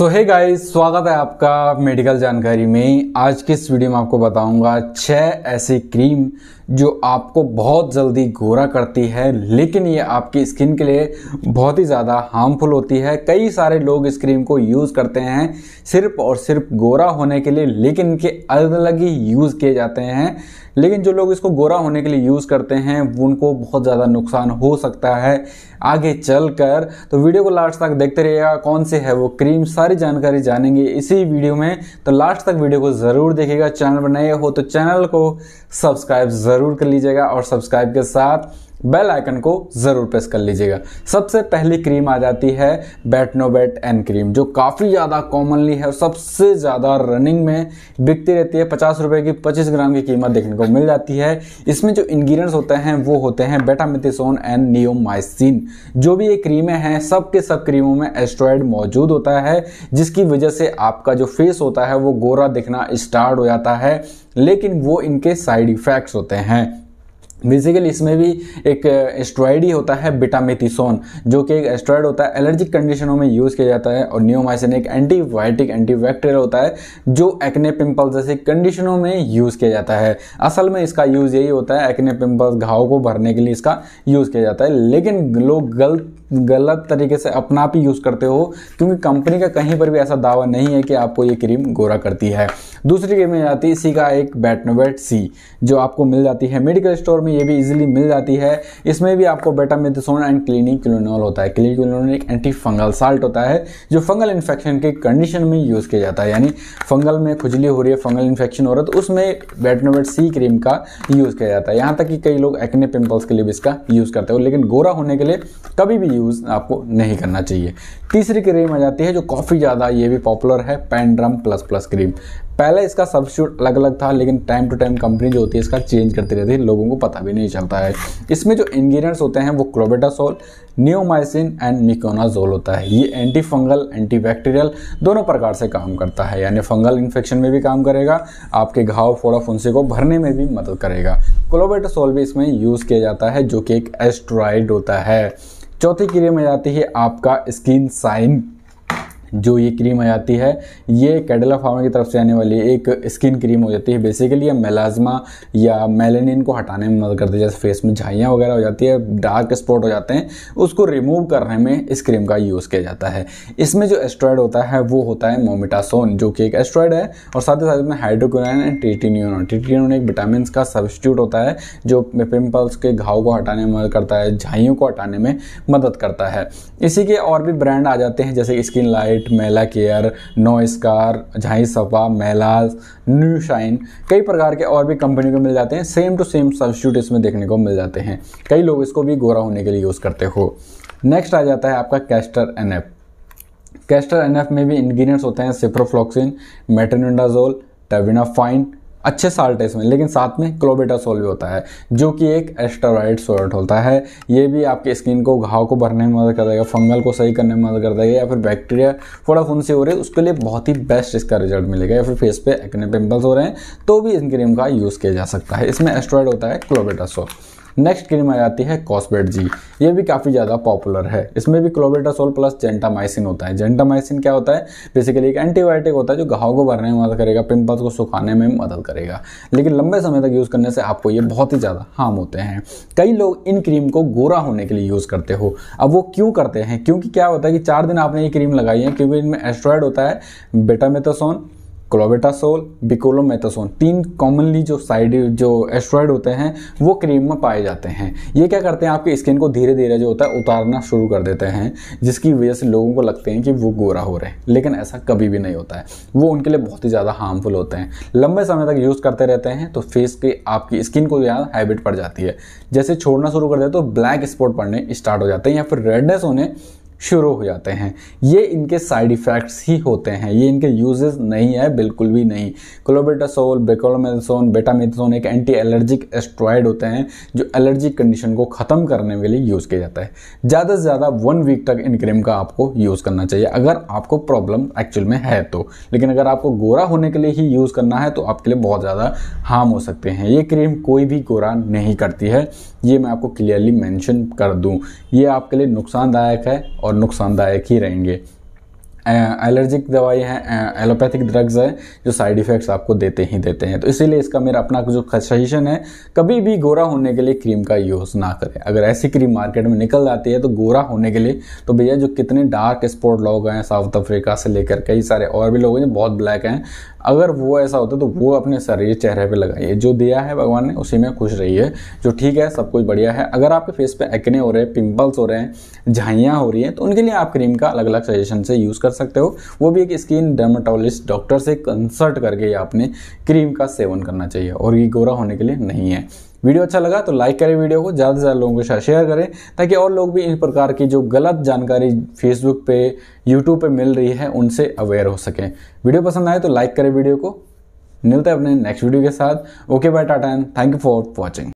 तो hey guys स्वागत है आपका मेडिकल जानकारी में आज के इस वीडियो में आपको बताऊंगा छह ऐसी क्रीम जो आपको बहुत जल्दी गोरा करती है लेकिन ये आपकी स्किन के लिए बहुत ही ज़्यादा हार्मफुल होती है कई सारे लोग इस क्रीम को यूज़ करते हैं सिर्फ और सिर्फ गोरा होने के लिए लेकिन इनके अलग अलग ही यूज़ किए जाते हैं लेकिन जो लोग इसको गोरा होने के लिए यूज़ करते हैं उनको बहुत ज़्यादा नुकसान हो सकता है आगे चल कर तो वीडियो को लास्ट तक देखते रहिएगा कौन सी है वो क्रीम सारी जानकारी जानेंगे इसी वीडियो में तो लास्ट तक वीडियो को ज़रूर देखिएगा चैनल पर नए हो तो चैनल को सब्सक्राइब ज़रूर ज़रूर कर लीजिएगा और सब्सक्राइब के साथ बेल आइकन को ज़रूर प्रेस कर लीजिएगा सबसे पहली क्रीम आ जाती है बैटनोबेट एन क्रीम जो काफ़ी ज़्यादा कॉमनली है और सबसे ज़्यादा रनिंग में बिकती रहती है पचास रुपए की पच्चीस ग्राम की कीमत देखने को मिल जाती है इसमें जो इन्ग्रीडियंट्स होते हैं वो होते हैं बेटामिथिसोन एंड नियोमाइसिन जो भी ये क्रीमें हैं सबके सब क्रीमों में एस्ट्रॉयड मौजूद होता है जिसकी वजह से आपका जो फेस होता है वो गोरा दिखना स्टार्ट हो जाता है लेकिन वो इनके साइड इफ़ेक्ट्स होते हैं बेसिकली इसमें भी एक एस्ट्रॉयड uh, ही होता है बिटामेथिसोन जो कि एक एस्ट्रॉयड होता है एलर्जिक कंडीशनों में यूज़ किया जाता है और न्योमाइसिन एक एंटीबायोटिक एंटीबैक्टेरियल होता है जो एक्ने पिंपल जैसे कंडीशनों में यूज़ किया जाता है असल में इसका यूज़ यही होता है एक्ने पिंपल्स घाव को भरने के लिए इसका यूज़ किया जाता है लेकिन लोग गलत गलत तरीके से अपना आप ही यूज़ करते हो क्योंकि कंपनी का कहीं पर भी ऐसा दावा नहीं है कि आपको ये क्रीम गोरा करती है दूसरी क्रीम मिल जाती है इसी का एक बैटनोवेट सी जो आपको मिल जाती है मेडिकल स्टोर में ये भी इजीली मिल जाती है इसमें भी आपको बेटामिथसोन एंड क्लिनिक क्लिनोल होता है क्लिनिक क्लिनोल एक एंटी फंगल साल्ट होता है जो फंगल इन्फेक्शन के कंडीशन में यूज़ किया जाता है यानी फंगल में खुजली हो रही है फंगल इन्फेक्शन हो रहा है तो उसमें बैटनोवेट सी क्रीम का यूज़ किया जाता है यहाँ तक कि कई लोग एक्ने पिंपल्स के लिए भी इसका यूज़ करते हो लेकिन गोरा होने के लिए कभी भी यूज़ आपको नहीं करना चाहिए तीसरी क्रीम आ जाती है जो काफ़ी ज़्यादा ये भी पॉपुलर है पैंड्रम प्लस प्लस क्रीम पहले इसका सब्सिट्यूट अलग अलग था लेकिन टाइम टू टाइम कंपनी जो होती है इसका चेंज करती रहती है लोगों को पता भी नहीं चलता है इसमें जो इंग्रेडिएंट्स होते हैं वो क्लोबेटासोल न्योमाइसिन एंड मिकोनाजोल होता है ये एंटी फंगल एंटी बैक्टीरियल दोनों प्रकार से काम करता है यानी फंगल इन्फेक्शन में भी काम करेगा आपके घाव फोड़ा फुंसी को भरने में भी मदद करेगा क्लोबेटासोल भी इसमें यूज़ किया जाता है जो कि एक एस्ट्रॉइड होता है चौथी क्रिया में जाती है आपका स्क्रीन साइन जो ये क्रीम आ जाती है ये कैडला फार्मा की तरफ से आने वाली एक स्किन क्रीम हो जाती है बेसिकली ये मेलाजमा या मेलेनिन को हटाने में मदद करती है जैसे फेस में झाइयाँ वगैरह हो जाती है डार्क स्पॉट हो जाते हैं उसको रिमूव करने में इस क्रीम का यूज़ किया जाता है इसमें जो एस्ट्रॉयड होता है वो होता है मोमिटासोन जो कि एक एस्ट्रॉयड है और साथ ही साथ में हाइड्रोक्राइन एंड टीटीनियोन टीटिन एक विटामिन का सब्सिट्यूट होता है जो पिम्पल्स के घाव को हटाने में मदद करता है झाइयों को हटाने में मदद करता है इसी के और भी ब्रांड आ जाते हैं जैसे skin light light Melacare no scar झाई सफा मेला न्यू शाइन कई प्रकार के और भी कंपनी को मिल जाते हैं सेम टू सेम सब्सिट्यूट इसमें देखने को मिल जाते हैं कई लोग इसको भी गोरा होने के लिए यूज़ करते हो नेक्स्ट आ जाता है आपका castor N F castor N F में भी इन्ग्रीडियंट्स होते हैं सिप्रोफ्लॉक्सिन मेटेनोडाजोल टेविनाफाइन अच्छे साल्ट है इसमें लेकिन साथ में क्लोबेटासोल भी होता है जो कि एक एस्टेरॉइड सोल्ट होता है ये भी आपके स्किन को घाव को भरने में मदद कर देगा फंगल को सही करने में मदद कर देगा या फिर बैक्टीरिया थोड़ा खून से हो रहे है उसके लिए बहुत ही बेस्ट इसका रिजल्ट मिलेगा या फिर फेस पे एक्ने पिंपल्स हो रहे हैं तो भी इन क्रीम का यूज़ किया जा सकता है इसमें एस्ट्रॉयड होता है क्लोबेटासोल नेक्स्ट क्रीम आ जाती है कॉस्बेट जी ये भी काफ़ी ज़्यादा पॉपुलर है इसमें भी क्लोबेटासोल प्लस जेंटामाइसिन होता है जेंटामाइसिन क्या होता है बेसिकली एक एंटीबायोटिक होता है जो घाव को भरने में मदद करेगा पिम्पल्स को सुखाने में मदद करेगा लेकिन लंबे समय तक यूज़ करने से आपको ये बहुत ही ज़्यादा हार्म होते हैं कई लोग इन क्रीम को गोरा होने के लिए यूज़ करते हो अब वो क्यों करते हैं क्योंकि क्या होता है कि चार दिन आपने ये क्रीम लगाई है क्योंकि इनमें एस्ट्रॉयड होता है बेटामेथोसोन क्लोबेटासोल बिकोलोमेथासोन तीन कॉमनली जो साइड जो एस्ट्रॉयड होते हैं वो क्रीम में पाए जाते हैं ये क्या करते हैं आपकी स्किन को धीरे धीरे जो होता है उतारना शुरू कर देते हैं जिसकी वजह से लोगों को लगते हैं कि वो गोरा हो रहे हैं लेकिन ऐसा कभी भी नहीं होता है वो उनके लिए बहुत ही ज़्यादा हार्मफुल होते हैं लंबे समय तक यूज़ करते रहते हैं तो फेस की आपकी स्किन को जो हैबिट पड़ जाती है जैसे छोड़ना शुरू कर देते तो ब्लैक स्पॉट पड़ने स्टार्ट हो जाते हैं या फिर रेडनेस होने शुरू हो जाते हैं ये इनके साइड इफ़ेक्ट्स ही होते हैं ये इनके यूजेस नहीं है बिल्कुल भी नहीं क्लोबेटासोल बेकोलोमेथोन बेटामेथोन एक एंटी एलर्जिक एस्ट्रॉयड होते हैं जो एलर्जिक कंडीशन को ख़त्म करने के लिए यूज़ किया जाता है ज़्यादा से ज़्यादा वन वीक तक इन क्रीम का आपको यूज़ करना चाहिए अगर आपको प्रॉब्लम एक्चुअल में है तो लेकिन अगर आपको गोरा होने के लिए ही यूज़ करना है तो आपके लिए बहुत ज़्यादा हार्म हो सकते हैं ये क्रीम कोई भी गोरा नहीं करती है ये मैं आपको क्लियरली मैंशन कर दूँ ये आपके लिए नुकसानदायक है और और नुकसानदायक ही रहेंगे एलर्जिक दवाई हैं एलोपैथिक ड्रग्स हैं जो साइड इफ़ेक्ट्स आपको देते ही देते हैं तो इसीलिए इसका मेरा अपना जो सजेशन है कभी भी गोरा होने के लिए क्रीम का यूज़ ना करें अगर ऐसी क्रीम मार्केट में निकल जाती है तो गोरा होने के लिए तो भैया जो कितने डार्क स्पॉट लोग हैं साउथ अफ्रीका से लेकर कई सारे और भी लोग हैं जो बहुत ब्लैक हैं अगर वो ऐसा होता तो वो अपने शरीर चेहरे पे लगाइए जो दिया है भगवान ने उसी में खुश रहिए जो ठीक है सब कुछ बढ़िया है अगर आपके फेस पे एक्ने हो रहे हैं पिंपल्स हो रहे हैं झाइयाँ हो रही हैं तो उनके लिए आप क्रीम का अलग अलग सजेशन से यूज़ कर सकते हो वो भी एक स्किन डर्माटोलॉजिस्ट डॉक्टर से कंसल्ट करके आपने क्रीम का सेवन करना चाहिए और ये गोरा होने के लिए नहीं है वीडियो अच्छा लगा तो लाइक करें वीडियो को ज़्यादा से ज़्यादा लोगों के साथ शेयर करें ताकि और लोग भी इन प्रकार की जो गलत जानकारी फेसबुक पे यूट्यूब पे मिल रही है उनसे अवेयर हो सकें वीडियो पसंद आए तो लाइक करें वीडियो को मिलते हैं अपने नेक्स्ट वीडियो के साथ okay bye tata and thank you for watching